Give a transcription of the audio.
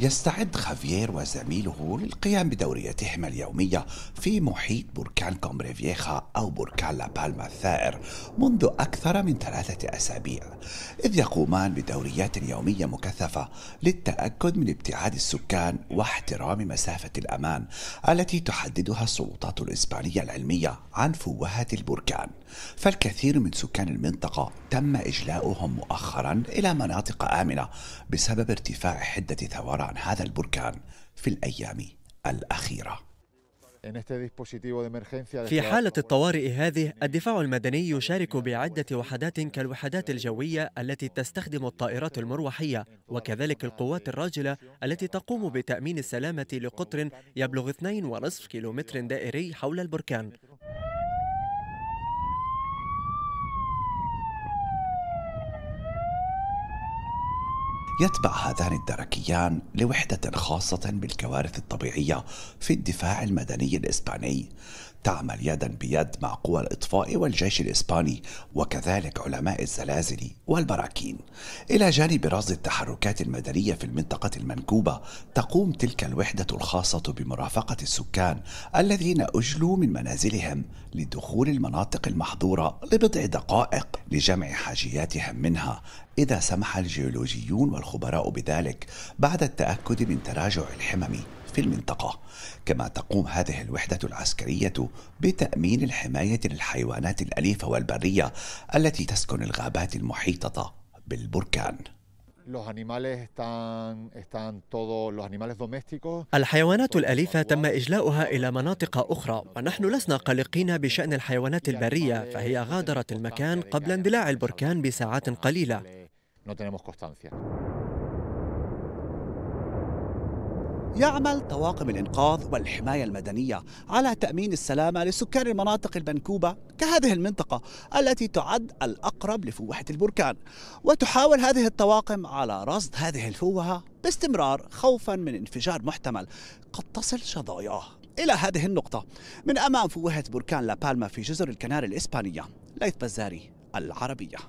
يستعد خافيير وزميله للقيام بدوريتهما اليومية في محيط بركان كومبريفيخا أو بركان لابالما الثائر منذ أكثر من ثلاثة أسابيع إذ يقومان بدوريات يومية مكثفة للتأكد من ابتعاد السكان واحترام مسافة الأمان التي تحددها السلطات الإسبانية العلمية عن فوهة البركان فالكثير من سكان المنطقة تم إجلاؤهم مؤخرا إلى مناطق آمنة بسبب ارتفاع حدة ثورة عن هذا البركان في الأيام الأخيرة في حالة الطوارئ هذه الدفاع المدني يشارك بعدة وحدات كالوحدات الجوية التي تستخدم الطائرات المروحية وكذلك القوات الراجلة التي تقوم بتأمين السلامة لقطر يبلغ 2.5 كيلومتر دائري حول البركان يتبع هذان الدركيان لوحدة خاصة بالكوارث الطبيعية في الدفاع المدني الإسباني تعمل يدا بيد مع قوى الإطفاء والجيش الإسباني وكذلك علماء الزلازل والبراكين إلى جانب رصد التحركات المدنية في المنطقة المنكوبة تقوم تلك الوحدة الخاصة بمرافقة السكان الذين أجلوا من منازلهم لدخول المناطق المحظورة لبضع دقائق لجمع حاجياتهم منها إذا سمح الجيولوجيون وال الخبراء بذلك بعد التأكد من تراجع الحمم في المنطقة كما تقوم هذه الوحدة العسكرية بتأمين الحماية للحيوانات الأليفة والبرية التي تسكن الغابات المحيطة بالبركان الحيوانات الأليفة تم إجلاؤها إلى مناطق أخرى ونحن لسنا قلقين بشأن الحيوانات البرية فهي غادرت المكان قبل اندلاع البركان بساعات قليلة يعمل طواقم الإنقاذ والحماية المدنية على تأمين السلامة لسكان المناطق المنكوبة كهذه المنطقة التي تعد الأقرب لفوهة البركان وتحاول هذه الطواقم على رصد هذه الفوهة باستمرار خوفا من انفجار محتمل قد تصل شظاياه إلى هذه النقطة من أمام فوهة بركان لا بالما في جزر الكناري الإسبانية ليث بزاري العربية